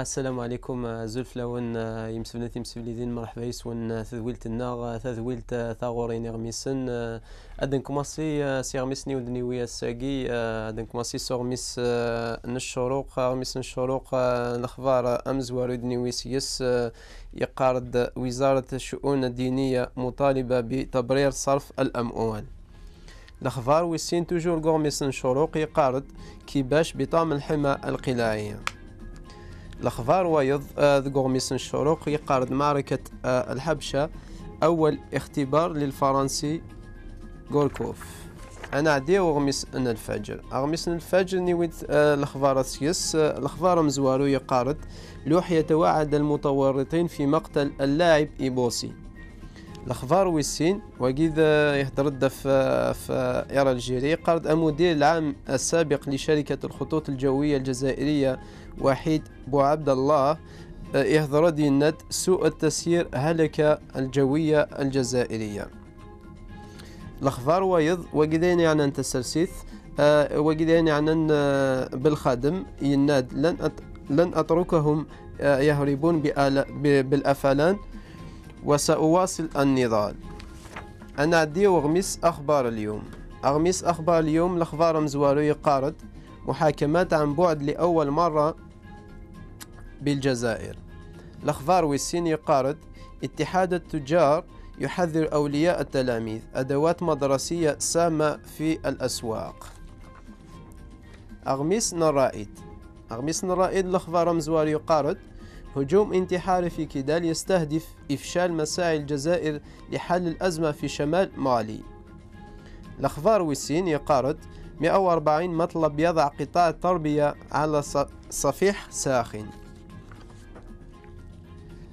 السلام عليكم آه، زلف لون آه، يمسفنا بنات يمس مرحبا يسون تذويلت آه، الناغ تذويلت ثاغورين غميسن ادن كوماسي سي غميسني ودني ويا الساقي ادن كوماسي سو غميس الشروق غميس نشروق الاخبار امزوار ودني ويسيس يقارد وزارة الشؤون الدينية مطالبة بتبرير صرف الاموال الاخبار ويسين توجور غميس الشروق يقارد باش بطام الحمى القلاعية الأخبار ويض غورميس آه، الشروق يقارد معركة آه، الحبشة أول اختبار للفرنسي غوركوف انا عدي وغميس ان الفجر غميس ان الفجر ني آه الاخبار سيس آه، الاخبار مزوارو يقارد لوح يتوعد المتورطين في مقتل اللاعب ايبوسي الاخبار ويسين وقيد يهترد في في ايرا الجيري قرض المدير العام السابق لشركه الخطوط الجويه الجزائريه وحيد بو عبد الله يهضر آه، دينت سوء التسيير هلك الجوية الجزائرية الأخبار ويض وقدين يعني أنت السلسيث آه، وقدين يعني آه، بالخادم يناد لن أت لن أتركهم يهربون بالأفلان وسأواصل النضال أنا عدي وغمس أخبار اليوم أغمس أخبار اليوم الأخبار مزواري قارد محاكمات عن بعد لأول مرة بالجزائر الأخبار والسين يقارد اتحاد التجار يحذر أولياء التلاميذ أدوات مدرسية سامة في الأسواق أغميس نرائد أغميس نرائد الأخبار رمزوار يقارد هجوم انتحاري في كيدال يستهدف إفشال مساعي الجزائر لحل الأزمة في شمال مالي الأخبار والسين يقارد 140 مطلب يضع قطاع التربية على صفيح ساخن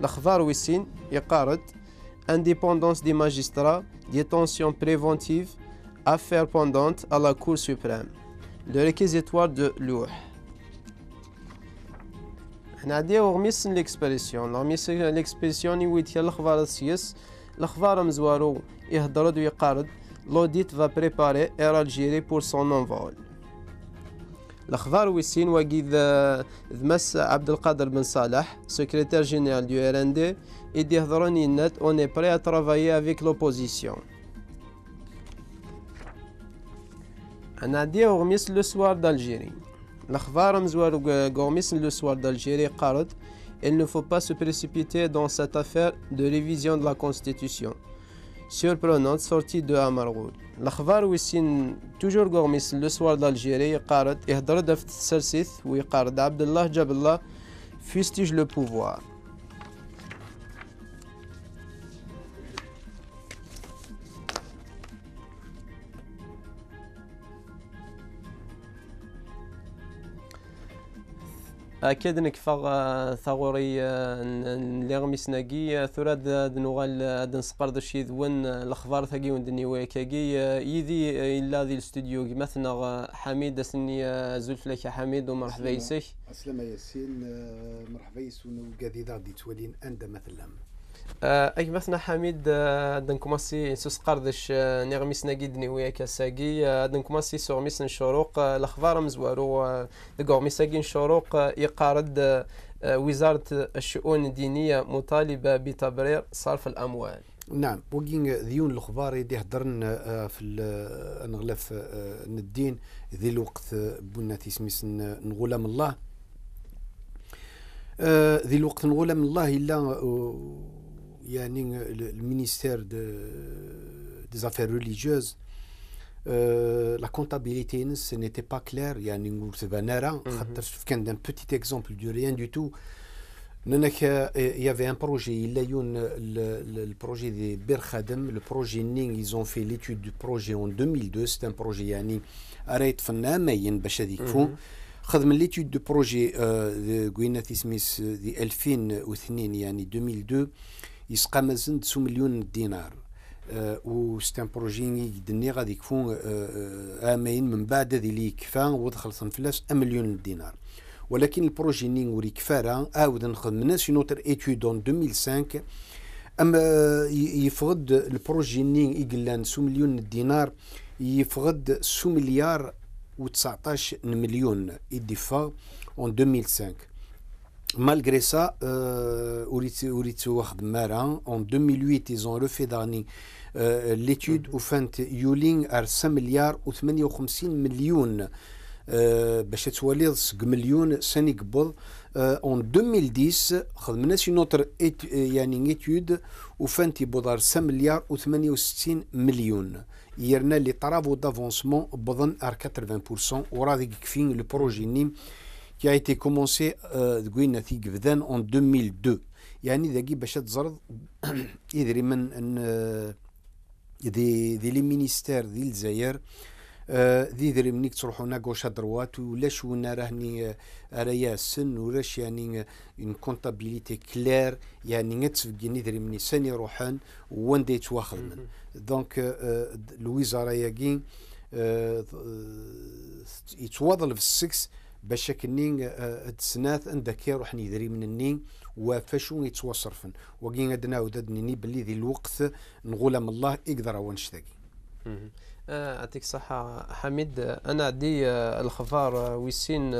l'Akhbar Wissin, Iqarat, indépendance des magistrats, détention préventive, affaire pendante à la Cour suprême, le réquisitoire de Louh. On a dit hormis l'expression, hormis l'expression, il y a l'Akhbar Assis, l'Akhbar Mzwaru, Iqarat, l'audit va préparer et Algérie pour son envol. L'XVAROISIN a indiqué dimanche Abdelkader Ben Salah, secrétaire général du RND, et d'héritant-il dit on est prêt à travailler avec l'opposition. Nadia Gourmiz le soir le soir d'Algérie. il ne faut pas se précipiter dans cette affaire de révision de la Constitution. sur سورتي دو امرغول الاخبار ويسين توجور غورميس لو سوار دالجيري قارد يهضر دفت السرسيث ويقارد عبد الله جاب الله فيستيج لو بوفوار أكيد إنك فغ آه، ثغوري اللي آه، غميسناكي آه، ثراد نوغال نسقرد الشي ذون الاخبار ثقي وندني ويكاكي يدي الا ذي الاستوديو مثلا حميد اسني لك حميد ومرحبا يسك أسلم ياسين مرحبا يسون وكادي دي تولين اندى مثلا آه، اي مثنى حميد آه، دنكماسي سوس قردش آه، نغمس نجد وياك كاساجي دنكماسي سور ميسن شروق الاخبار مزوارو دقور مساقين شروق يقارد وزارة الشؤون الدينية مطالبة بتبرير صرف الأموال نعم وكين ديون الاخبار يدي هضرن في الغلاف الدين ذي الوقت بناتي سميس نغلام الله ذي الوقت نغلام الله الا il y le, ministère des Affaires religieuses. Euh, la comptabilité, ce n'était pas clair. Il y a mhm. un petit exemple du rien du tout. Il y avait un projet, il le, projet de Berkhadem, le projet Ning, ils ont fait l'étude du projet en 2002, c'est un projet yani arrêt fnamayen باش خدم l'étude euh, de projet Smith de 2002 يعني 2002 يسقى مازن سو مليون دينار آه، و ستان بروجي يدني غادي يكفون آه، آه، امين من بعد هذه اللي يكفى ودخل صنفلاس مليون دينار ولكن البروجي ني وري كفارا عاود نخدمنا ناس نوتر ايتيود 2005 اما يفقد البروجي ني يقلان سو مليون دينار يفقد سو مليار و 19 مليون يدفع اون 2005 Malgré ça, euh, en 2008, ils ont refait l'étude où fin Yuling à 5 milliards ou 58 millions. باش توليض 7 مليون سنة قبل اون 2010 خدمنا سي نوتر يعني اتيود وفانتي بودار 5 مليار و68 مليون يرنا لي طرافو دافونسمون بضن à 80% وراضي كفين البروجي نيم qui a été commencé euh, en 2002 يعني ذاكي باش تزرد يدري من ان دي دي لي مينيستير ديال الجزائر دي يدري منك تروح هنا كوش دروات ولا شونا راهني رايا السن ولاش يعني اون كونتابيليتي كلير يعني تفكيني يدري مني ساني روحان وين تواخذ من دونك الوزاره كي يتواضل في السكس باش كنين آه، آه، تسنات اندا يروح يدري من النين وفاشو يتوصرفن وكين عندنا ودادني باللي ذي الوقت نقول من الله يقدر ونشتاقي يعطيك آه، الصحة حميد أنا عندي الخفار ويسين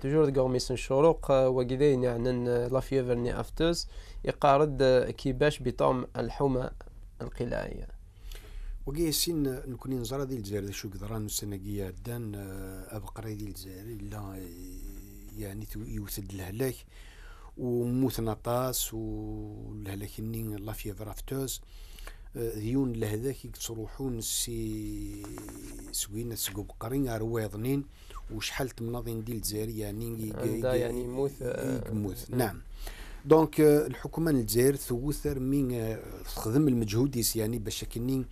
توجور ميسن شروق وكذين يعني لا فيفرني أفتوز يقارد كيباش بطعم الحومة القلائية وكي سين نكوني نزرى ديال الجزائر شو قدران السنه كي دان آه، ابقري ديال الجزائر لا يعني يوسد الهلاك وموت نطاس والهلاك ني لا في ظرافتوز آه، ديون لهذاك تروحون سي سوينا سقوب قرين رويضنين وشحال تمناضين ديال الجزائر يعني يعني موث آه، موث نعم دونك الحكومه الجزائر ثوثر من تخدم المجهود يعني باش كنين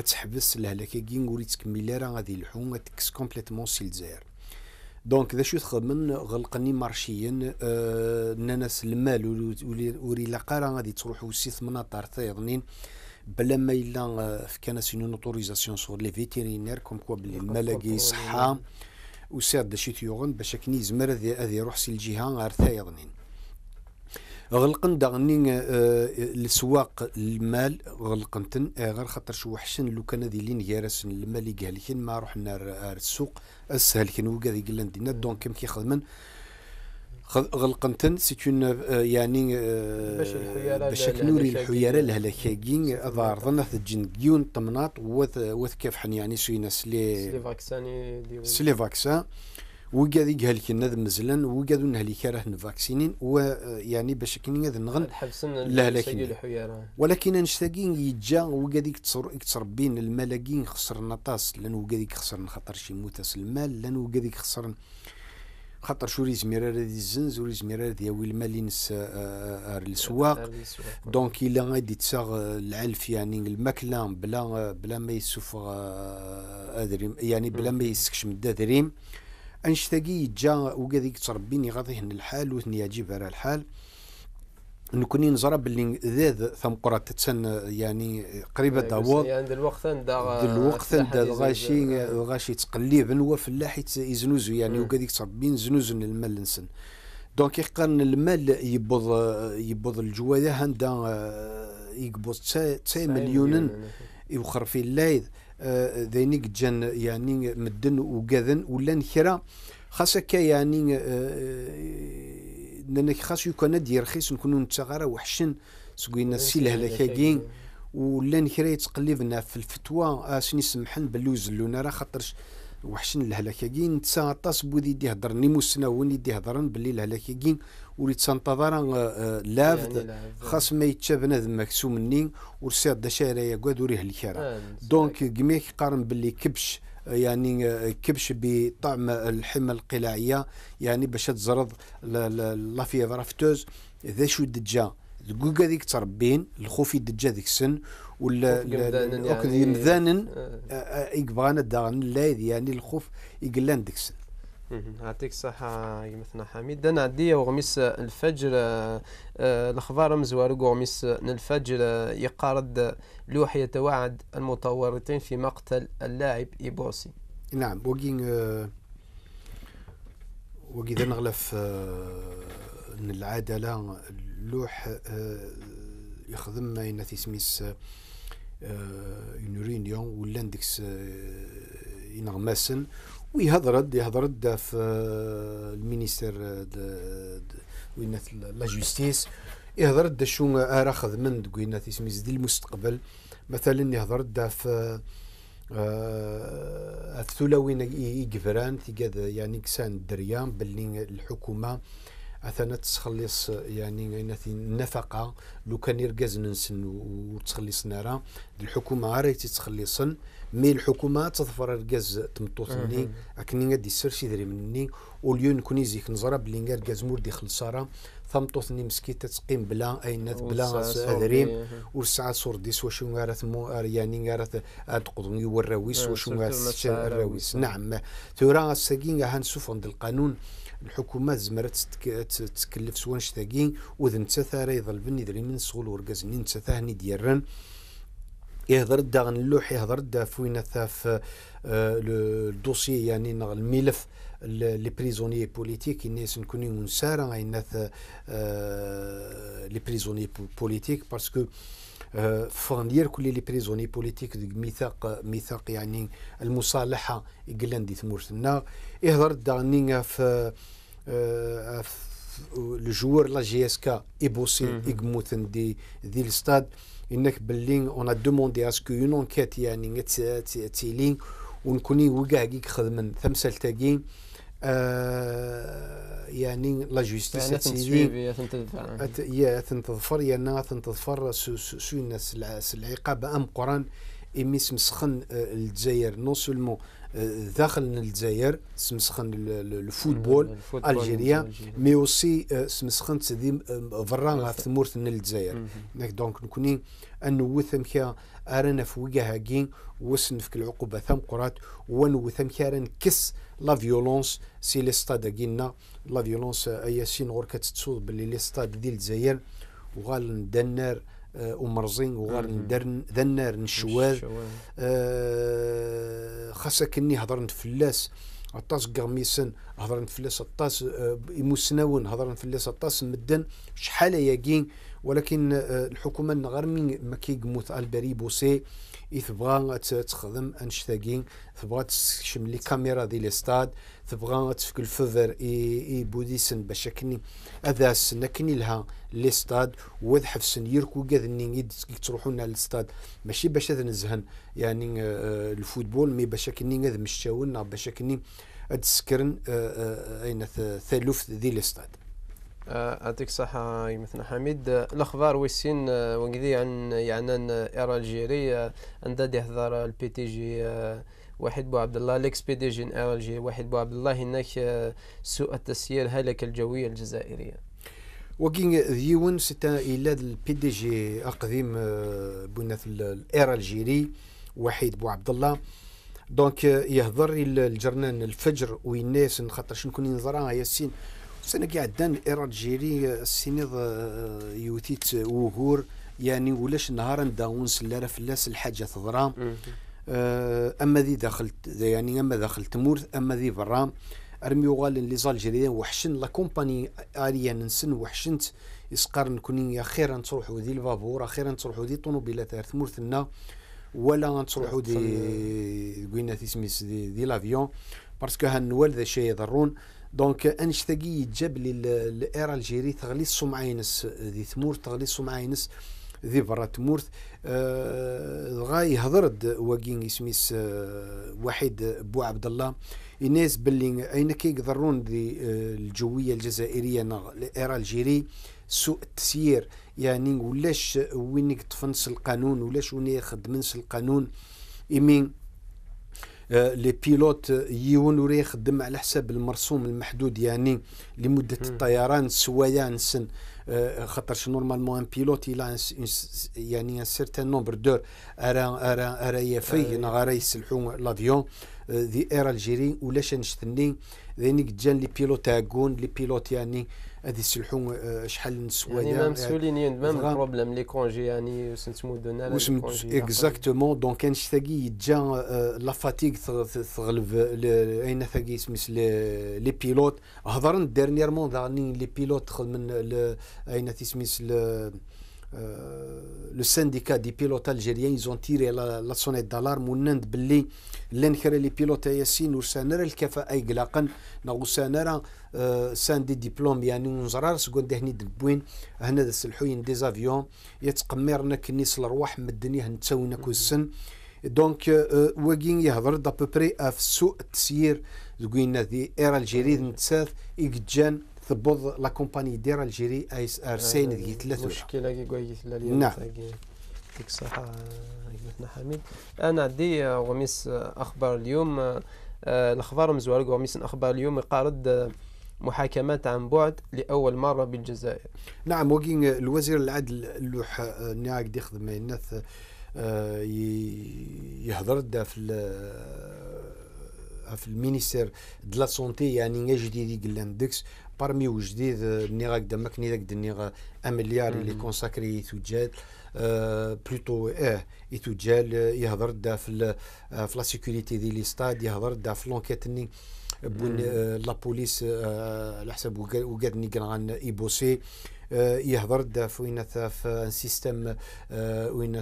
تحبس الهلاكاكين ور يتكمل لا راه غادي يلحو تكس كومبليتمون سي الجزائر دونك ذا شو تخمم غلقني مارشيا آه الناس المال وري لا قرا غادي تروحوا سي مناطر ثيضنين بلا ما الا آه، كان سينو نوتوريزاسيون سور لي فيتيرينير كوم كوا بلي الملاقي صحه دا شي تيوغن باش كني يزمر هذه يروح سي الجهه غير ثيضنين غلقن داغني آه، السواق المال غلقنتن آه، غير خاطر شو وحشن لو كان ذي لين يارسن المال قالكن ما رحنا آه، السوق اسهل كان وكا ذي دينا دونك كم كيخدمن غلقنتن سي يعني باش نوري الحياره الهلاكيين ظن تجن جيون طمناط وث كيف حن يعني سوينا سلي فاكسان سلي فاكسان وقاد يقهلك نذ مزلان وقاد نهلك راه نفاكسينين ويعني آه، باش كاين هذا نغن لا لكن ولكن نشتاقين يجا وقاد يكتصر بين الملاقين خسرنا طاس لان وقاد خسرنا خاطر شي موتاس المال لان وقاد خسرنا خاطر شو ريز ميرار دي الزنز ميرار دي ياوي المال نس السواق آه، آه، دونك الا غادي تساغ العلف يعني الماكله بلا بلا ما يسوفغ يعني بلا ما يسكش يسكشم الدريم انشتاقي جا وكذيك تربيني غادي هن الحال وثني يجيب على الحال نكوني نزرى باللي ذاد ثم قرى تتسن يعني قريبة داوود عند الوقت دا الوقت دا غاشي غاشي تقليب هو فلاح يزنوزو يعني وكذيك تربين زنوزن المال نسن دونك يقارن المال يبوض يبض الجوايا هندا يقبض 9 مليون يوخر في الليل ذيني جن يعني مدن وقذن ولا نخرا خاصة هكا يعني آه، لانك خاص يكون دي رخيص نكونوا نتغارى وحشن إيه، سقينا السي الهلاكاكين ولا نخرا يتقلبنا في الفتوى اسني آه، سمحن بلوز اللون راه خاطرش وحشن الهلاكه كين تسانطاس بودي يدي هضر ني مسناون يدي هضرن باللي الهلاكه كين ولي تسانطاضر آه، آه، يعني لافد خاص ما يتشابنا بنادم مكسوم مني ورسير دا شارع كاد وريه الكرا آه، دونك كميك قارن باللي كبش يعني كبش بطعم الحمى القلاعيه يعني باش تزرد لا فيفرافتوز ذا شو دجا دقوقا ديك تربين الخوف يدجا ديك السن ولا يعني مذانن آه. آه، آه، يقبغانا داغن لا يعني الخوف يقلان ديك السن يعطيك الصحة يمثنا حميد أنا عندي غميس الفجر الأخبار مزوار غميس الفجر يقارد لوح يتوعد المتورطين في مقتل اللاعب إيبوسي نعم وكين وقي ذا نغلف العدالة لوح يخدم اين سميس اون رينيون ولا ديك ينغماسن ويهضرد يهضرد في المينيستير وين لا جوستيس يهضرد شو ارا خدمن دك وين ديال دي المستقبل مثلا يهضرد في الثلوين يقفران يعني كسان دريان باللي الحكومه اثنا تخلص يعني اينث النفقه لو كان يركز ننسن وتخلص راه الحكومه غير تتخلصن مي الحكومه تظفر ركاز تمطوطني اكني غادي يسر شي دري مني وليون كوني زيك نزرى بلي ركاز مور دي خلصاره ثمطوطني مسكيت تتقيم بلا اينات بلا ادريم والساعه سورديس شو غارت مو يعني غارت تقضني وراويس وشو غارت الراويس نعم تورا الساكين هانسوف عند القانون الحكومات زمرت تكلف سوانش ثاقين وذ نتا ثارا يظل بني يدريمن من ورقاز ني نتا ثاهني ديران يهضر دا اللوح يهضر دا فوينا ثاف الدوسي آه، يعني الملف لي بريزوني بوليتيك الناس نكوني ونسارا غيناث آه، لي بريزوني بوليتيك باسكو آه، فغندير كل لي بريزوني بوليتيك ديك ميثاق ميثاق يعني المصالحه قلنا دي ثمورتنا يهضر داغني آه، آه، في الجوار لا جي اس كا ايبوسي ايكموتن دي دي الستاد انك باللي اون ا دوموندي اسكو اون انكيت يعني تيلين ونكوني وكاع كيك خدمن تمثال تاكين آه، يعني لا جوستيس يعني يا تنتظفر يا نا تنتظفر سو الناس العقاب ام قران امي سمسخن آه، الجزائر نو سولمون آه، داخل الجزائر سمسخن الفوتبول الجيريا مي اوسي سمسخن سيدي فران ثمورت الجزائر دونك نكوني انوث امكا ارانا في وجهه كين وسنفك العقوبه ثم قرات ونوث امكا راه كس لا فيولونس سي لي ستاد كينا لا فيولونس سي غور كتصوب باللي لي ستاد ديال الجزائر وغال ندنر ومرزين وغار ذنار نشواد خاصك اني هضرن فلاس عطاس قرميسن هضرن فلاس عطاس يمسناون هضرن فلاس عطاس مدن شحال ياكين ولكن آه، الحكومه من ما كيقموث البري بوسي يتبغى تخدم انشتاكين تبغى تشم لي كاميرا دي لي ستاد تبغى تفك الفذر اي اي بوديسن باش كني اذا سنكني لها لي ستاد وذ حفسن يركو كاذني تروحوا لنا للستاد ماشي باش نزهن يعني آه، آه، الفوتبول مي باش كني نذ مشاونا باش كني تسكرن اين ثالوث دي لي ستاد يعطيك آه، الصحة مثنى حميد آه، الأخبار ويسين آه، وكذي عن يعنان إيرا الجيري عند يهضر البي تي جي واحد بو عبد الله ليكس بي تي جي إيرا الجيري واحد بو عبد الله هناك سوء التسيير هلك الجوية الجزائرية وكين ذيون ستا إلا البي تي جي أقديم بنات الإيرا الجيري وحيد بو عبد الله دونك يهضر الجرنان الفجر والناس خاطر شنو كون ينظرها ياسين سنة دان إيراد جيري سينيض آه، يوتيت آه، وهور يعني ولاش نهار داون سلارة فلاس الحاجة تضرا آه، أما ذي دخلت يعني أما داخل تمورت أما ذي برا أرمي اللي زال زالجيريان وحشن لا كومباني ننسن نسن وحشنت يسقارن كوني أخيرا تروحوا ذي البابور أخيرا تروحوا ذي الطوموبيلات ثمورتنا ولا تروحوا دي قلنا تسميس دي, دي لافيون باسكو هنوال ذا شي يضرون دونك انشتاقي جاب لي الايرا الجيري تغلي ينس ذي ثمور تغلي ينس ذي برا تمورث آه آه يهضرد واكين سميس آه وحيد بو عبد الله الناس باللي اين كيقدرون ذي آه الجويه الجزائريه نغ الايرا الجيري سوء التسيير يعني ولاش وين تفنس القانون ولاش وين يخدمنس القانون يمين آه، لي بيلوت آه، يون وري يخدم على حساب المرسوم المحدود يعني لمده الطيران سوايا نسن آه، خاطرش نورمالمون ان بيلوت الى يعني ان سيرتان نومبر دور ارا ارا ارا يفيه نغار يسلحو لافيون ذي اير الجيري ولاش نشتني ذينك جان لي بيلوت هاكون لي بيلوت يعني هذه السلحو آه، شحال نسوان يعني ميم سولينيين ميم يعني بروبليم لي كونجي يعني سنتمو دونا كونجي اكزاكتومون دونك كان شتاقي جا لا فاتيك تغلب اين ثاقي سميس لي بيلوت هضرن ديرنييرمون ظهرني لي بيلوت من اين تسميس لو سانديكا دي بيلوت الجيريان يزون تيري لا سونيت دالارم ونند باللي لان لي بيلوت ياسين وسانر الكفاءة اقلاقا ناغو سانر ساندي ديبلوم يعني نزرار سكون دهني دبوين هنا سلحوين دي زافيون يتقمرنا كنيس الارواح مدني هنتاوينا كوسن دونك واكين يهضر دابوبري في سوء التسيير زكوينا دي ايرا الجيريد نتساث اكجان تبوض لا كومباني دير الجيري اي اس ار سين ديال ثلاثه المشكله كي كوي ثلاثه نعم يعطيك الصحه احنا حميد انا عندي غميس اخبار اليوم آه، الاخبار مزوال غميس اخبار اليوم يقارد آه، محاكمات عن بعد لاول مره بالجزائر نعم وكين الوزير العدل اللوح آه، نياك دي خدم الناس يهضر دا في في المينيستير دلا سونتي يعني جديد قال دكس بارمي وجديد نيغا قدامك نيغا قدنيغا امليار اللي كونساكري تجال بلوتو اه يتجال يهضر دا في في لا سيكوريتي دي لي ستاد يهضر دا في لونكيت ني بون لا بوليس على حساب وقاد نيكران ايبوسي يهضر دا في وين في ان سيستيم وين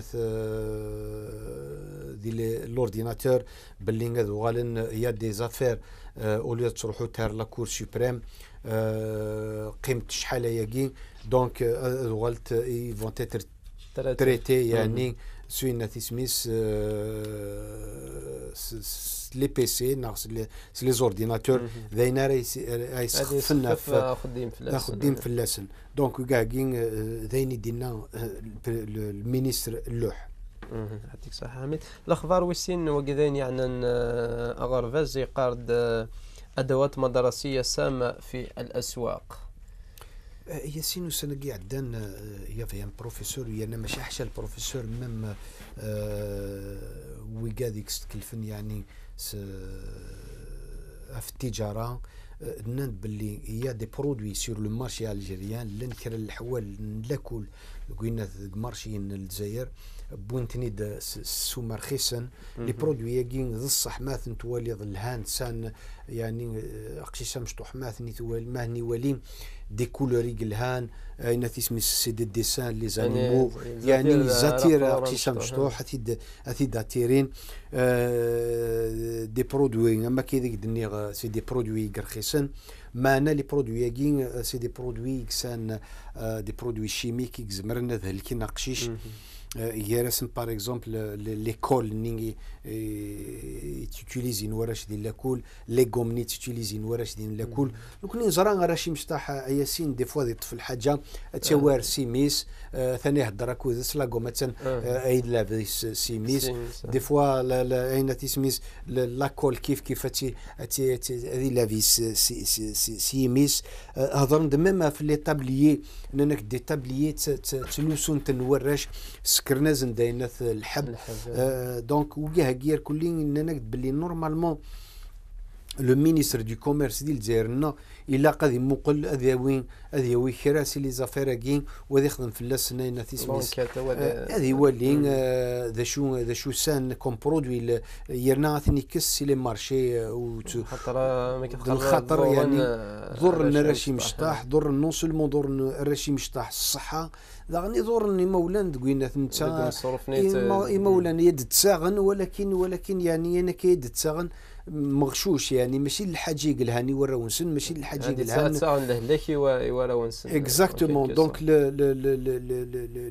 دي لورديناتور باللي غادو غالن يا دي زافير اوليو تروحو تار لا كور سوبريم Euh, قيمت شحال هياكي دونك غلط فون تيتر تريتي يعني ناتي سميس euh، لي بي سي ناقص لي زورديناتور ذاين راهي يسخفلنا خديم فلاسن في فلاسن دونك كاع كين ذاين يدينا المينيستر اللوح يعطيك صحة حميد الاخبار وسين وكذا يعني آه، اغرفاز يقارد آه، أدوات مدرسية سامة في الأسواق ياسين وسنقي عدان آه، يا ان بروفيسور انا ماشي حشا البروفيسور ميم آه، ويقاديك تكلفن يعني آه، في التجاره نند باللي هي دي برودوي سور لو مارشي الجيريان لنكر الحوال لاكل قلنا مارشي الجزائر بوينتنيد سو رخيصا لي برودوي ذا الصح ماثن توالي الهاند سان يعني آه، اقشيشا مشطوح ماثني توالي ماهني والي دي كولوري قلهان اين آه، تسمي سي دي ديسان لي يعني زانيمو يعني زاتير اقشيشا مشطوح اثيد اثيد اتيرين آه، دي برودوي اما كي ذيك دني سي دي برودوي رخيصا معنا لي برودوي يجين سي دي برودوي كسان دي برودوي شيميك يزمرنا ذهلكي ناقشيش يرسم بار اكزومبل ليكول نينغي تيتيليزي نوراش ديال لاكول لي غومني تيتيليزي نوراش ديال لاكول لو كني زران راشي مشطاح ياسين دي فوا دي طفل حاجه تيوار سيميس ثاني هضر اكو سلاكو مثلا ايد لافي سيميس دي فوا اين تيسميس لاكول كيف كيف تي هذه في سيميس هضر ميم في لي تابليي انك دي تابليي تلوسون تنوراش سكرنازن زنداينا الحب, الحب. آه, آه، دونك ويا ان كلين قلت بلي نورمالمون لو مينيستر دو كوميرس ديال الجزائرنا الا قد مقل هذا وين هذا ياوي كراسي لي زافير كين وذ يخدم في السنين تيسميس هذا آه، يولي آه، ذا شو ذا شو سان كوم برودوي يرنا ثني كس لي مارشي خاطر خاطر يعني ضر الراشي مشطاح ضر نون سولمون ضر الراشي مشطاح الصحه ذا يضرني مولان دوينا ثمتا مولان آه، يد تساغن ولكن ولكن يعني انا كيد تساغن مغشوش يعني ماشي الحاجي قالهاني ورا ونسن ماشي الحاجي قالهاني تساغن لهلاكي ورا ونسن اكزاكتومون دونك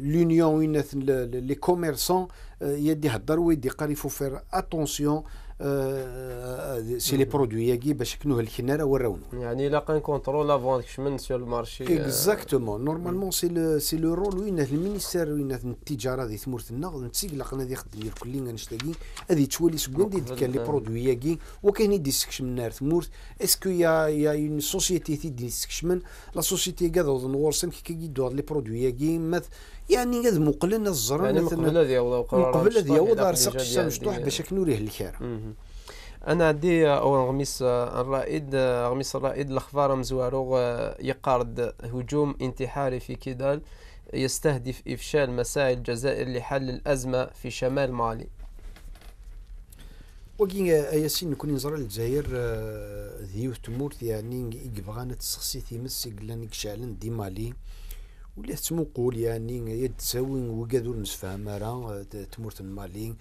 لونيون وين لي كوميرسون يدي هضر ويدي قال يفو فير اتونسيون آه، آه، آه، سي لي برودوي ياكي باش كنوه الكناره راه وراونا يعني الا كان كونترول لا كشمن سور المارشي اكزاكتومون نورمالمون سي سي لو رول وين المينيستير وين التجاره ذي ثمورتنا نتسيقلق انا ذي خدم كلين نشتاقي هذه تولي سكون دي كان لي برودوي ياكي وكاين يدي ديسكشمن نار ثمورت اسكو يا يا اون سوسيتي تي ديسكشمن لا سوسيتي كاع نور نورسن كي كيدو هاد لي برودوي ياكي يعني قد مقلنا الزران يعني مقبل هذه يوضع قرار مقبل هذه يوضع رسق باش كنوريه الكاره انا عندي آه، او غميس آه، الرائد آه، غميس الرائد الاخبار مزوارو يقارض هجوم انتحاري في كيدال يستهدف إفشال مساعي الجزائر لحل الأزمة في شمال مالي وكي ياسين نكون نزرع الجزائر ذيو تمور يعني يبغانا تسخسي تيمس يقلان شعلن دي مالي ولا قول يعني يتساوي وقادور نسفهم راه تمورت المالي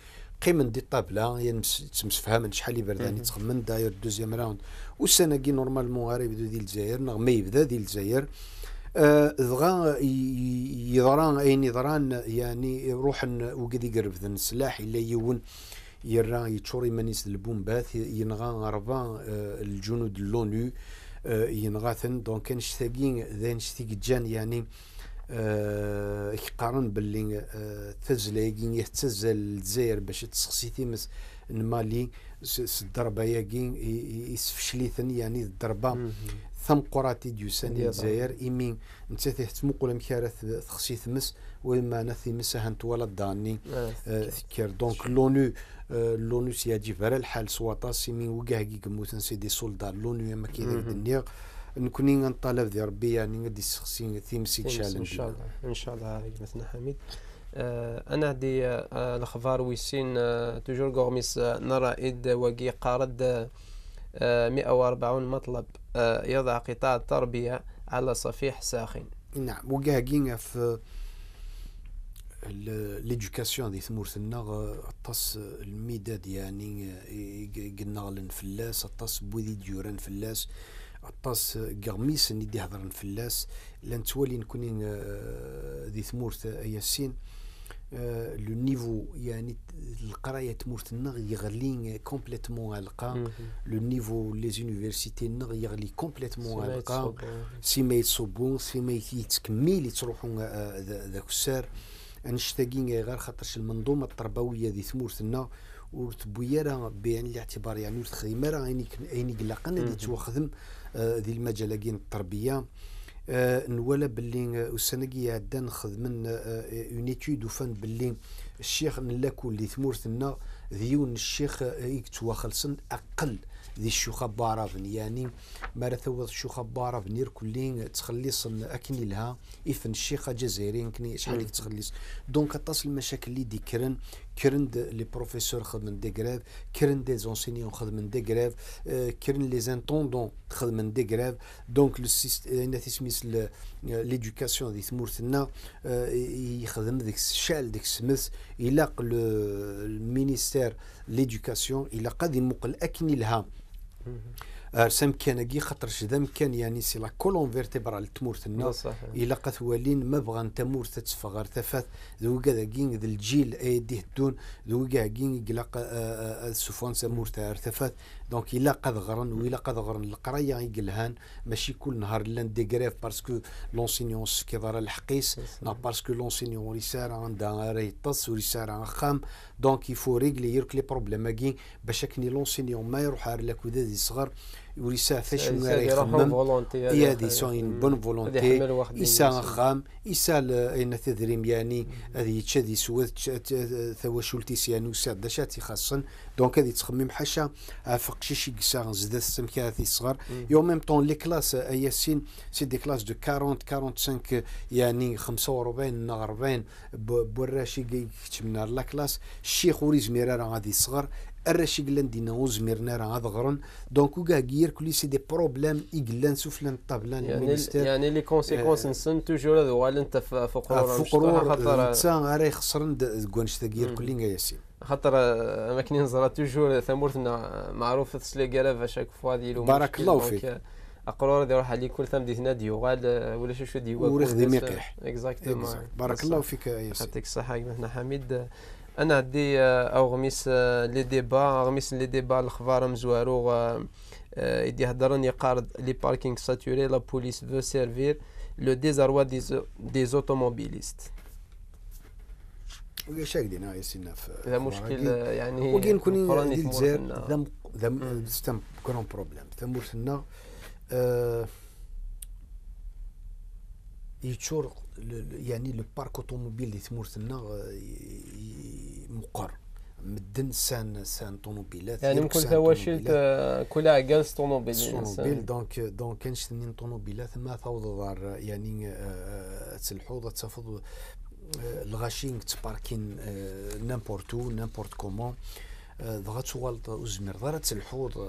قيمن دي الطابله هي تمسفهمن شحال يبردان يتخمن يعني داير دوزيام راوند والسنه كي نورمالمون غير ديال الجزائر نغمي يبدا ديال الجزائر آه، دغا يضران اين يضران يعني روح وقد يقرب ذن السلاح الا يون يرا يتشوري مانيس البومبات ينغا ربا آه، الجنود اللونو آه، ينغاثن دونك شتاكين ذان شتيك جان يعني يقارن آه، باللي آه، تزلايقين يتزل الجزائر باش تسخسي تيمس المالي الضربه ياكين يسفشليثن يعني الضربه ثم قراتي ديو ساني الجزائر إمي انت تهتم قول مكارة تخسي ثمس وإما أنا انت ولا داني كير دونك لونو آه، لونو سيجي فرا الحال سواطا سيمي وكاع كي كموتن سيدي سولدا لونو ما كيدير الدنيا نكوني نطالب ديال ربي يعني غادي ثيم سي تشالنج ان شاء الله ان شاء الله مثلا حميد آه، انا هدي آه، الاخبار ويسين توجور غورميس نرائد وكي وقي قارد 140 آه، مطلب يضع قطاع التربيه على صفيح ساخن نعم وكاكين في ليدوكاسيون دي ثمورتنا طاس الميداد يعني قلنا الفلاس طاس بوذي ديوران فلاس الطاس قرميس ندي هضر ihedren لان as la ذي nekkni ياسين آه، لو نيفو يعني القرايه تمورت النغ يغلي كومبليتمون علقا لو نيفو لي زونيفرسيتي النغ يغلي كومبليتمون ما سيما آه. سي سيما يتكمل يتروحوا آه، ذاك السار نشتاقين غير خاطرش المنظومه التربويه ذي ثمورتنا ور تبويا بعين الاعتبار يعني ور تخدم راه عينيك عينيك لاقنا اللي توخدم ذي آه، المجال التربيه آه، نوالا باللي السنه آه، كي عدان خدمن اون ايتود وفن باللي الشيخ نلاكو اللي ثمورتنا ديون الشيخ يكتوا خلصن اقل ذي الشوخة بارافن يعني ما ثوض الشوخة بارافن نير كلين تخليص اكني لها إفن الشيخة جزائري كني شحال تخليص دونك أتصل المشاكل اللي دي كرن كرن لي بروفيسور من دي غريف كرن دي زونسينيون من دي غريف آه، كرن لي زانتوندون من دي غريف دونك لو سيستيم تسميس ليدوكاسيون دي ثمورتنا آه، يخدم ذيك الشال ديك السمس يلاق المينيستير ليدوكاسيون الى قد مقل اكن لها ارسم كان كي خطر شدم كان يعني سي لا كولون فيرتيبرال تمورث الناس الى قد ولين ما بغى انت مورث تسفغر تفات ذو كذا كين ذو الجيل ايديه الدون ذوكا كين يقلق سوفونسا مورت ارتفات دونك الا قد غرن والا قد غرن القرايه يقلهان ماشي كل نهار لان غريف باسكو لونسينيون كيضر الحقيس لا باسكو لونسينيون رسالة عندها راه يطس ورسالة خام دونك يفو ريغلي يرك لي بروبليم باش كني لونسينيون ما يروح لك ودادي صغار وريسا فاش ما يخمم دي سوين بون فولونتي إيسا غخام إيسا إن تدريم يعني هذه تشادي سواد ثواشولتي سيانو ساد داشاتي خاصا دونك هذه تخمم حاشا افق شي شي كسا زدا سمكاتي صغار يوم ميم طون لي كلاس آه، ياسين سي دي كلاس دو 40 45 يعني 45 40 بوراشي كيتمنى لا كلاس الشيخ وريز ميرا غادي صغر الرشيق قلن دينا وزميرنا راه غضغرن دونك وكاع كير كل سي دي بروبليم يقلن سفلان طابلان يعني يعني لي كونسيكونس آه. نسن توجور هذا هو انت فوق فقرور آه، خاطر انسان راه يخسرن كونش تاكير كل ياسين خاطر آه، اماكن نزرى توجور ثمورتنا معروف تسلي قالا فاشاك فوا ديال بارك الله فيك اقرار دي روح عليك كل ثم ديثنا ديوغال ولا شو شو ديوغال وريخ دي ميقيح اكزاكتومون إيه، بارك الله فيك ياسين يعطيك الصحه حميد انا دي او آه، غميس آه، لي ديبا غميس لي ديبا الخبار مزوارو آه، يدي هضرني يقارض لي باركينغ ساتوري لا بوليس فو سيرفير لو ديزاروا دي زوتوموبيليست ويا شاكدين ناقص سينا في هذا مشكل يعني وكي نكون ديال الجزائر ذم ذم ستام كرون بروبليم ثمور لنا يتشور يعني لو بارك اوتوموبيل اللي ثمور تما مقر مدن سان سان طوموبيلات يعني ممكن تا واشلت كلها كالس طوموبيل طوموبيل دونك دونك كانش ثنين طوموبيلات ما ثوض دار يعني تلحوض تفض الغاشينغ تباركين نامبورتو نامبورت كومون ضغط سوالط وزمر ضرت الحوض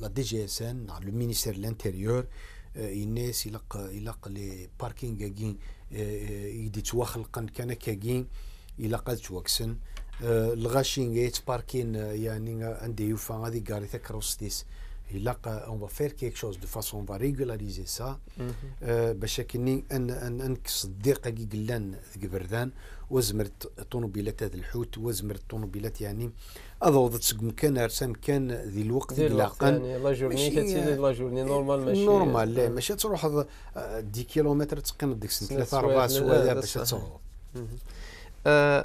la DGSN le ministère de l'Intérieur الناس يلق يلق لي باركينغ كاين يدي تواخلقن كان كاين يلقى تواكسن الغاشين باركين يعني عندي يوفا غادي كاريثا كروستيس يلقى اون فير كيك شوز دو فاسون فا ريغولاريزي سا باش كني ان ان انك صديق قلان بردان وزمرت طونوبيلات هذا الحوت وزمرت طونوبيلات يعني اضوضت سك مكان ارسام مكان ذي الوقت ذي الوقت يعني لا جورني كتسيدي لا جورني آه، نورمال ماشي نورمال لا آه. ماشي تروح آه، دي كيلومتر تقيم ديك السنه ثلاثه اربع سوايع باش تصوض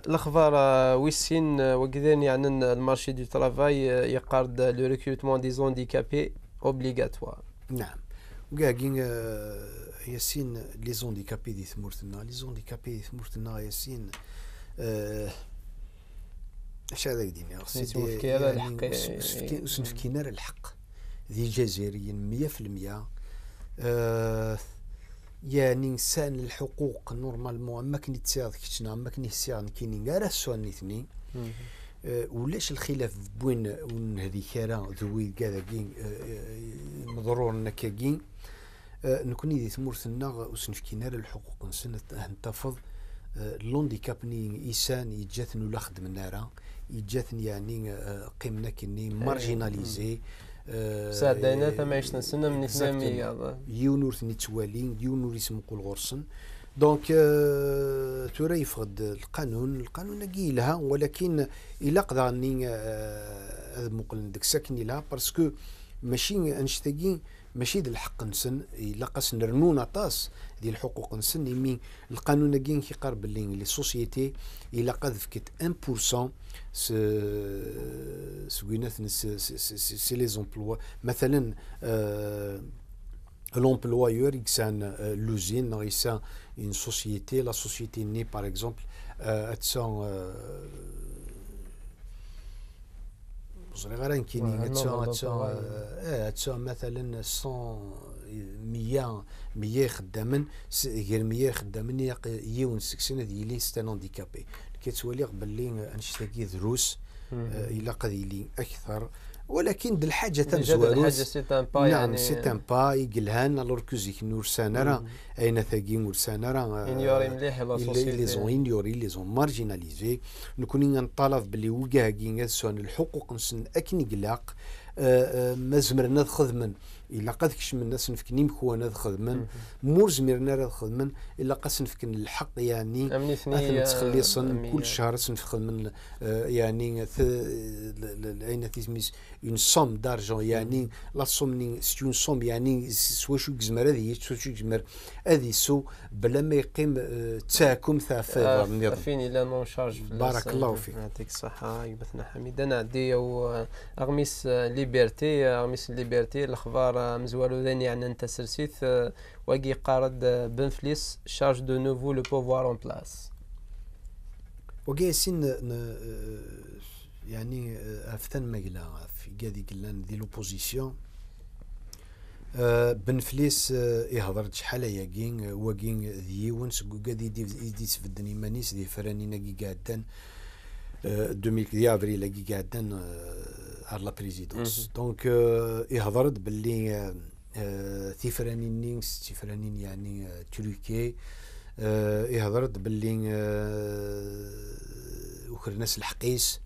الاخبار ويسين وكذاني يعني عن المارشي دو ترافاي يقارد لو ريكروتمون دي زونديكابي اوبليغاتوار نعم وكاكين ياسين لي زونديكابي دي ثمورتنا لي زونديكابي دي ثمورتنا ياسين آه اش هذا ديني سيتي يعني سنفكينا إيه. على الحق ذي جزائريين 100% آه يعني انسان الحقوق نورمالمون اما كني تسير كيتشنا اما كني سير كيني غير السؤال نيثني أه ولاش الخلاف بوين ون هذيك كارا ذوي كذا كين أه, آه، مضرور نكاكين أه نكوني دي ثمورتنا وسنفكينا على الحقوق نسن آه لونديكاب ني انسان يتجاثن ولا خدمنا راه يتجاثن يعني آه، قمنا كني إيه. مارجيناليزي آه، ساعدنا ثم عشنا سنة من الإسلامية يونور ثني توالين يونور اسم قول غرسن دونك أه ترى يفقد القانون القانون كي لها ولكن الا أني هذا أه مقل ديك ساكن لها باسكو ماشي انشتاكي ماشي د الحق نسن الا قاس نرنونا طاس ديال الحقوق نسن مي القانون كين كيقرب باللي لي سوسيتي الا قاد فكت 1% س سكوينات سي لي زومبلوا مثلا لومبلوايور يكسان لوزين يكسان une سوسيتي لا سوسيتي ني باغ اكزومبل اتسون بزري غير كاينين هادشو هادشو هادشو مثلا 100 100 خدام غير 100 خدامين يون سكسين هذا يلي ستان هانديكابي كتولي باللي انشتاكي دروس آه، الا قد يلي اكثر ولكن د الحاجه تم الحاجه نعم يعني سي ان با يقلها لنا لور كوزيك نور سانرا اين ثاكي نور سانرا آه، انيوري مليح لا سوسيتي لي زون انيوري لي زون مارجيناليزي نكون نطالب باللي وكاع كي الحقوق نسن اكني قلاق آه، آه، ما زمرنا ناخذ من الا قد كشم الناس نفكني يمكون هذا خدمن مور زميرنا هذا خدمن الا قاس نفكن الحق يعني اثنين تخليصن كل شهر سنفخد من آه، يعني اين تسميس اون سوم دارجون يعني لا سوم اون سوم يعني سوا شو كزمر هذه سوا شو كزمر هذه سو بلا ما يقيم آه، تاكم تاع فيفر النظام آه، فين الا نون شارج بارك الله فيك يعطيك الصحه يبثنا حميد انا عندي اغميس ليبرتي اغميس ليبرتي الاخبار ار ذين يعني انت سرسيث آه، واقي قارد آه، بنفليس شارج دو نوفو لو بوفوار اون بلاس وقي سين آه، يعني افتن مقلا في قادي قلان دي لوبوزيسيون بنفليس يهضر شحال ياكين واكين ذيون قادي يدي تفدن مانيس دي فرانينا كي قادن 2000 افريل كي قادن على لا بريزيدونس دونك آه، يهضرت إيه، باللي آه، آه، تيفرانين نينس تيفرانين يعني تركي يهضرت إيه، باللي وخر الناس الحقيس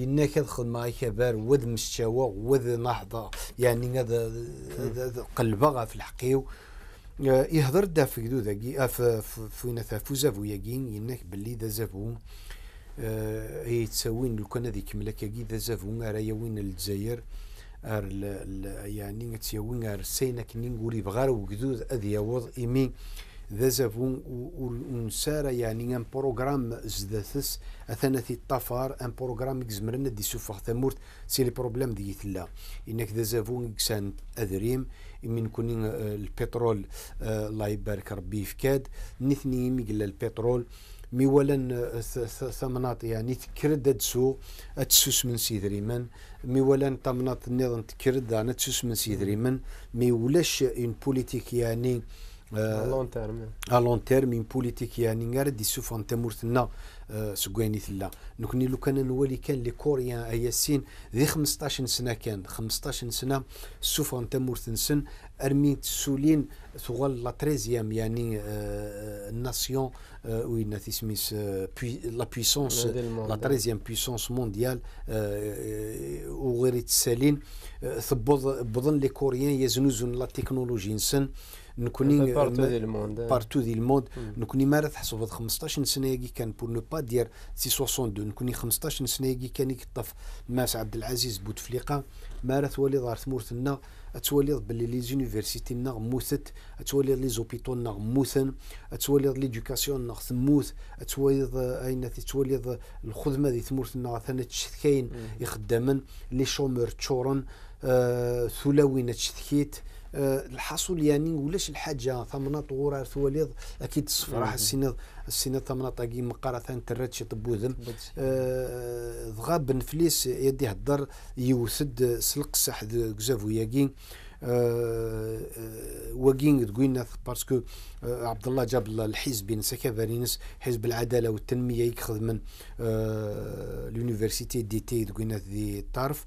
ينا كدخل مع كبار وذ مستوى وذ نهضة يعني هذا قلبة في الحقيو يهضر إيه، دا في كدو ذاكي في فوزافو ياكين ينك باللي دا زافو آه، اي تساوين لو كان هذه كملا كاكي ذا راه غير يوين الجزائر ار يعني تساوين ار سينا كني نقولي بغار وكدود اذ يوض ايمي ذا زافون ونسارا يعني ان بروغرام زداثس اثنا في الطفار ان بروغرام اكزمرنا دي سوفاغ تامورت سي لي بروبليم دي يتلا انك ذا زافون كسان اذريم من كونين البترول آه، الله يبارك ربي يفكاد نثني ميقلا البترول مي ولان ثمناط آه، يعني تكرد تسو تسوس من سيد ريمان مي ولان ثمناط النظام تكرد انا تسوس من سيد ريمان مي اون بوليتيك يعني ا لون تيرم ا لون تيرم اون بوليتيك يعني غير دي سوفون تمورتنا آه، سكواني ثلا نكني لو كان نولي كان لي كوريان اياسين ذي 15 سنه كان 15 سنه انت تمورت سن ارميت سولين ثغال لا 13 يعني آه، آه، الناسيون وين سميس لا بويسونس لا 13 بويسونس مونديال وغير تسالين ثبض بظن لي كوريان يزنوزون لا تكنولوجي نسن نكوني بارتو دي الموند دي الموند نكوني مارث تحسب 15 سنه كي كان بور نو با دير سي 62 نكوني 15 سنه كي كان يكطف ماس عبد العزيز بوتفليقه مارث تولي دار تمورتنا اتولي باللي لي زونيفرسيتي ناغ موثت اتولي لي زوبيتو ناغ موثن توليض ليدوكاسيون ناغ ثموث اتولي اين توليض الخدمه دي تمورت ناغ تشكاين mm. يخدمن لي شومور تشورن آه، ثلاوين تشتكيت آه، الحصول يعني ولاش الحاجه ثمنه طغور ثواليض اكيد الصفراح السيناض السيناض ثمنه طاقي مقاره ثان ترات شي طبو ذم ضغا بن فليس يديه الدار يوسد سلق ساح كزافو ياكين آه، آه، وكين تقولنا باسكو عبد الله جاب الحزب بين سكافارينس حزب العداله والتنميه يخدم من لونيفرسيتي دي تي تقولنا ذي طرف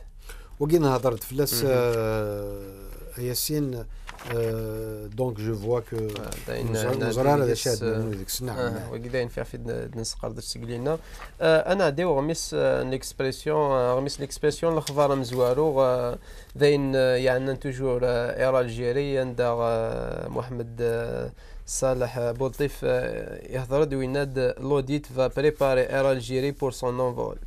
وقينا هضرت فلاس آه، ياسين آه، دونك جو فوا كو آه، زرار هذا شاد ذيك السنه وكداين في الناس نسقر درت لنا انا ديو غميس ليكسبرسيون غميس ليكسبرسيون الخضار مزوارو داين يعني توجور ايرا الجيري عند محمد صالح بولطيف يهضر ويناد لوديت فا بريباري ايرا الجيري بور سون انفول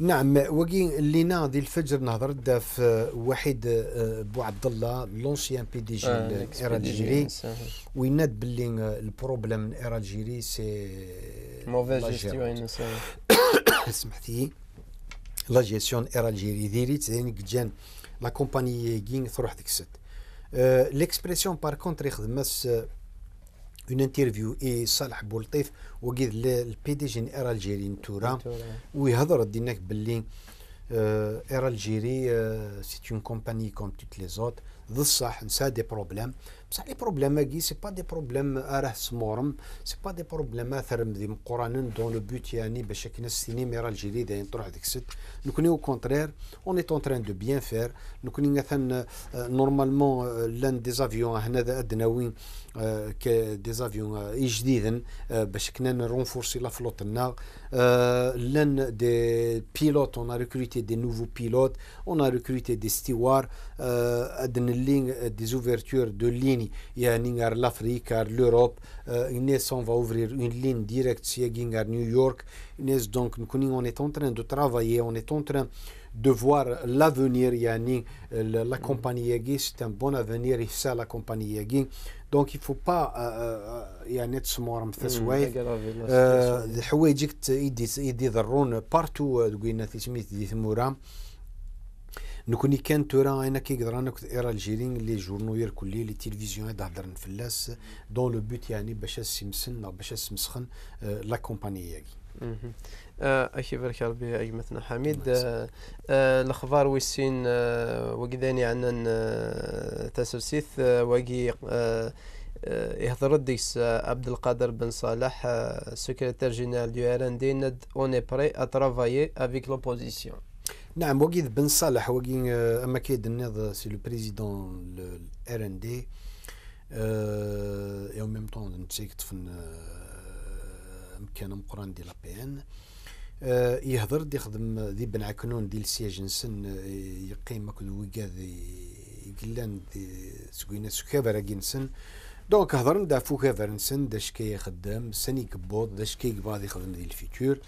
نعم وكي لينا ديال الفجر نهضر داف واحد آه، وحيد آه، بو عبد الله لونسيان بي دي جي الاير الجيري ويناد باللي آه، البروبليم من الجيري سي موفي جيستيون سمحتي لا جيستيون اير الجيري ديري تزين كجان لا كومباني كين تروح ديك الست ليكسبرسيون بار كونتر يخدم اون انترفيو اي صالح بولطيف وقيد البي دي جي اير الجيري نتورا ويهضر ديناك باللي اير الجيري سيت اون كومباني كوم توت لي زوت بصح نسى دي بروبليم les problèmes c'est pas des problèmes à Ce c'est pas des problèmes à du coran dans le but parce que qu'une cinéma le gelé d'intolérable nous connais au contraire on est en train de bien faire nous euh, normalement euh, l'un des avions euh, des avions isidin parce la flotte l'un des pilotes on a recruté des nouveaux pilotes on a recruté des stewards ligne des ouvertures de lignes à l'Afrique, l'Europe, euh, Inès, on va ouvrir une ligne directe à New York. donc, on est en train de travailler, on est en train de voir l'avenir yani la, compagnie Yagi c'est un bon avenir ça la compagnie donc il faut pas euh, euh, نكوني كان تورا انا كي كنت ايرا الجيرين لي جورنوير كلي لي تلفزيون هضر فلاس دون لو بوت يعني باش السمسن باش السمسخن آه، لا كومباني ياكي آه، اخي بارك ربي ايمتنا حميد آه، الأخبار ويسين وقداني عن تسلسيث وقي يهضر ديس عبد القادر بن صالح سكرتير جينيرال دو ار ان دي ند اون بري ا ترافايي افيك لوبوزيسيون نعم وقي بن صالح وقي آه، اما كيد النظ سي لو بريزيدون الار ان آه، دي اي او ميم طون نتسيكت فن آه، مكان مقران دي لا بي ان يهضر دي خدم بن عكنون دي سياج نسن يقيم اكد وقاد يقلان دي سكوينا سكابر نسن دونك هضرن ندافو فوكافر نسن داش شكاية خدام سنيك يكبوط داش شكاية يخدم دي الفيتور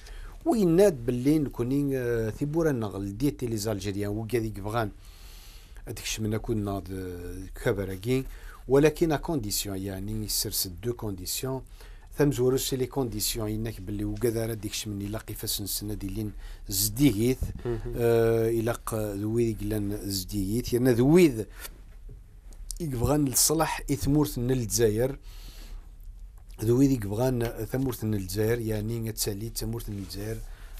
ويناد باللي نكوني آه، ثيبورا نغل ديت لي زالجيريان وكادي بغان ناض آه، كابر اكين ولكن ا كونديسيون يعني سيرس دو كونديسيون زورو سي لي كونديسيون انك باللي وكذا راه ديك شمن الا قفاس نسنا دي لين زديغيث آه، الا ذويذ لان زديغيث يعني ذويذ يبغان الصلاح اثمورث من الجزائر ذوي ذيك بغان آه، ثمورة الجزائر يعني تسالي ثمورة الجزائر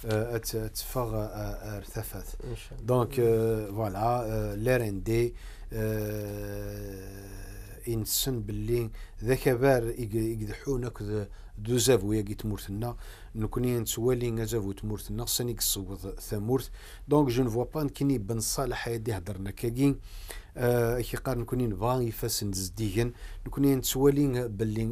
آه، تفغ آه، ارتفث دونك فوالا لار ان euh، دي انسن باللي ذا كبار يقدحون هكذا دوزاف ويا تمورتنا نكوني نتوالي نزافو تمورث نقصني كصوت ثامورث دونك جو نفوا با كيني بن صالح هادي هضرنا كاكين آه كي قال نكوني نباغي فاس زديا نكوني نتوالي باللي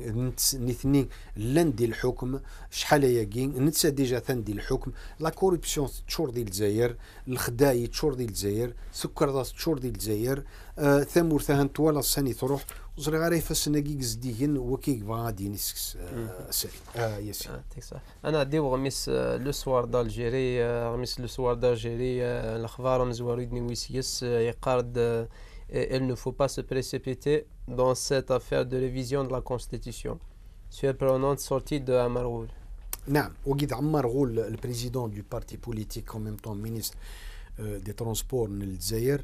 نثني لن دي الحكم شحال هي كين نتسى ديجا ثان دي الحكم لا كوربسيون تشور دي الجزائر الخداي تشور دي الجزائر سكر تشور دي الجزائر آه ثمور هان طوال ساني تروح زرع عارف سنجيك زديجن وكيك بان دينيس سري يسي انا دي غميس لو سوار دالجيري le soir سوار le soir d'Algérie, يدني ويسيس يقارد il ne faut pas se précipiter dans cette affaire de révision de la constitution sur prenant sortie de Amar Ghoul. Non, au guide Ghoul le président du parti politique en même temps ministre euh, des transports le Zaïre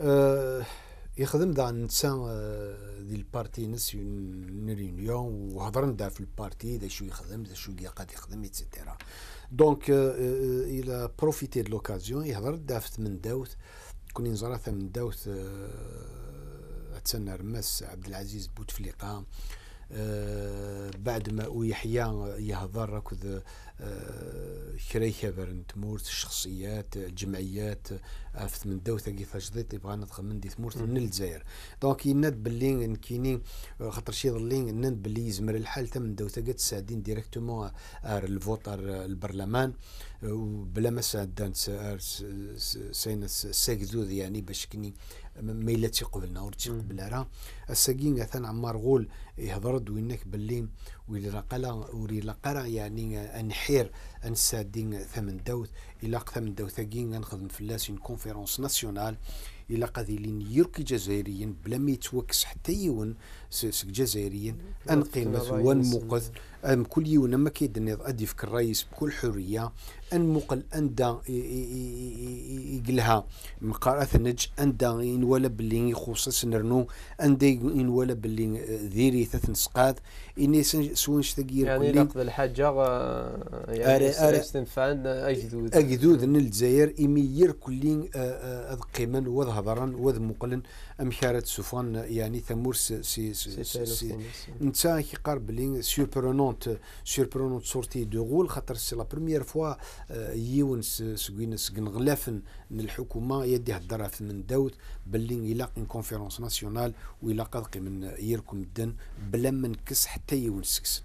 euh يخدم ذا نسان ذي البارتي نس ريونيون وهضرن ندا في البارتي ذا شو يخدم ذا شو قاعد يخدم اتسيتيرا دونك الى بروفيتي دو لوكازيون يهضر دافت في داوث كوني نزرا داوث آه، اتسنى رماس عبد العزيز بوتفليقه آه، بعد ما ويحيى يهضر كذا كريكه آه، كري خبر تمورت الشخصيات الجمعيات عرفت من دوثة كيفاش ضيط يبغى ندخل من دي ثمورث من الجزائر دونك يناد باللي كيني خاطر شي ظلي ناد باللي يزمر الحال تم من دوثة قد سادين ديريكتومون ار الفوت ار البرلمان وبلا ما ساعدان ساين ساكدوذ يعني باش كني ما الا تيقبلنا ورتي قبلها راه الساكين ثان عمار غول يهضرد وينك باللي ولي رقلا وري لقرا يعني انحير انسادين ثمن دوث الى اكثر من داوثاكي غنخدم فلاس كونفيرونس ناسيونال الى غادي يركي جزائريين بلا ما يتوكس حتى يون جزائريا ان قيمه وان مقث ام كل يوم ما كيدنيض ادي فك الرئيس بكل حريه ان مقل ان دا يقلها مقارة نج ان دا ينولا باللي يخصص نرنو ان دا باللي ذيري ثلاث نسقاد اني سوينش ثقير يعني نقض الحاجة يعني استنفان اجدود اجدود ان الجزائر امير كلين اذ آه، آه، قيما وذ هضرا وذ مقلن امخارت سوفان يعني ثمور سي سي سي انت كي قرب لي سوبرونونت سوبرونونت سورتي دو غول خاطر سي لا بروميير فوا يون سكوين سكن غلافن الحكومه يدي هضره في من داوت باللي الا كونفيرونس ناسيونال ويلا قدقي من يركم الدن بلا ما نكس حتى يون سكس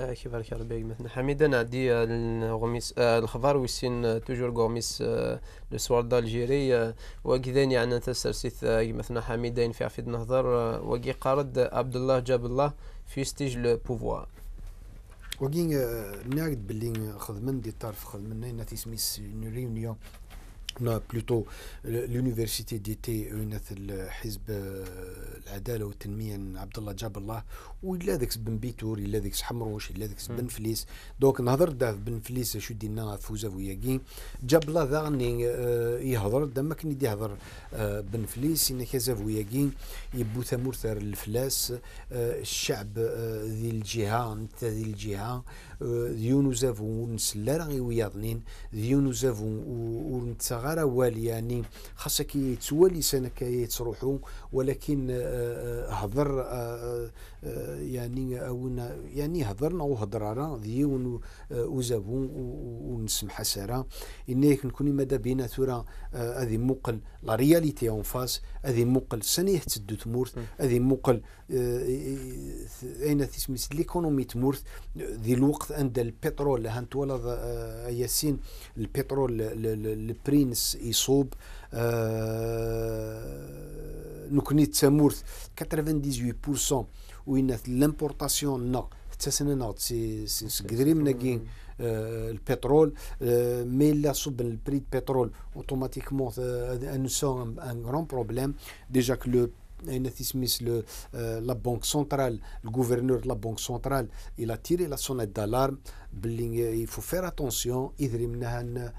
آه، كيف راك ربي مثلا حميد انا عندي آه، الغميس آه، الخبر ويسين توجور غوميس لو سوار دالجيري وكذا يعني تسرسيت مثلا حميدين في عفيد نهضر وكي قارد عبد الله جاب الله في ستيج لو بوفوار وكي نعرف باللي خدمن دي طرف خدمن سميس تسميس ريونيون شفنا بلوتو لونيفرسيتي ديتي وناث الحزب آه، العداله والتنميه عبد الله جاب الله ولا ذاك بن بيتور ولا ذاك حمروش ولا ذاك بن فليس دونك نهضر دا بن فليس شو دينا فوزا وياكي جاب الله ذا آه، يهضر دا ما كان يدي يهضر آه، بن فليس ان كازا وياكي يبو ثمور الفلاس الشعب ذي الجهه انت ذي الجهه ديون وزافون ونسلا نسلا غي وياضنين ديون وزافون ور نتساغ راه والي يعني كي يتوالي سنه كي تروحوا ولكن هضر يعني او يعني هضرنا وهضر راه ديون زافون ونسمح سارا انك نكوني مادا بينا ثورة هذه موقل لا رياليتي اون فاس هذه موقل سنه تدو تمورث هذه موقل آه، آه، اين تسميت ليكونومي تمورث ذي الوقت عند البترول هانت ولد آه، ياسين البترول البرينس يصوب نكني تمورث 98% وينات لامبورطاسيون نو نوت سي من سكريمناكي آه، البترول آه، مي لا صوب البري بترول اوتوماتيكمون آه، ان سو ان غران بروبليم ديجا كو لو هنا لو لا بنك سنترال الغوفرنور لا بنك سنترال الى تيري لا سونيت دالارم بلي يفو فير اتونسيون يدري منها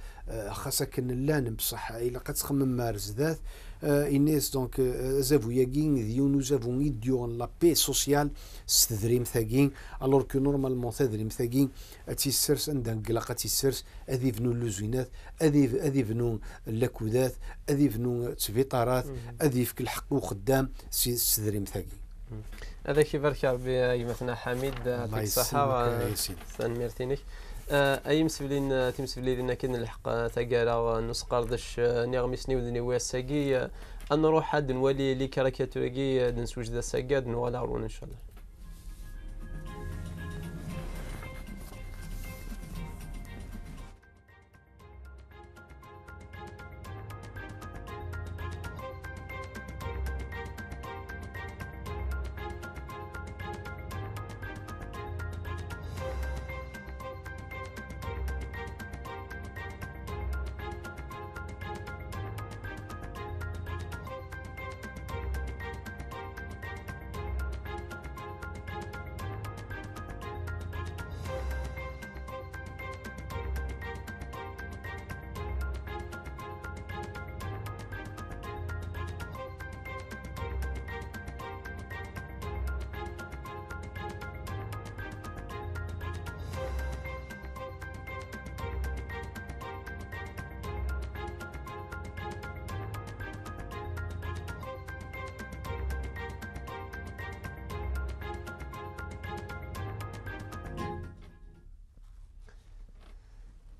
خاصك لان بصح الى قد تخمم مارس ذات إنس دونك زافوياكين ديونو زافوني ديون لا بي سوسيال ستدريم ثاكين الور كو نورمالمون تدريم ثاكين تيسرس عندها انقلاقه السرس اذي فنو اللوزينات اذي اذي فنو اللاكودات اذي فنو تسبيطارات اذي فك الحق وخدام، وخدام ستدريم ثاكين هذا يا ربي يمثلنا حميد يعطيك الصحه سيدي. آه، اي سفلين آه، تيم لنا كن الحق آه، تقارا نسقردش نغمسني وذني واساقي أن نروح حد نولي لي كاريكاتوريكي نسوج ذا ساقاد نوالارون إن شاء الله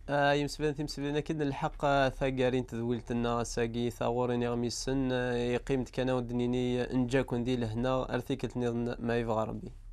آه يمسبلنا تمسبلنا كد الحق آه، ثقارين تذويلتنا ساقي ثغورين يغميسن آه، يقيمت كان ودنيني انجاكن دي لهنا ارثيكت نظن ما يفغى ربي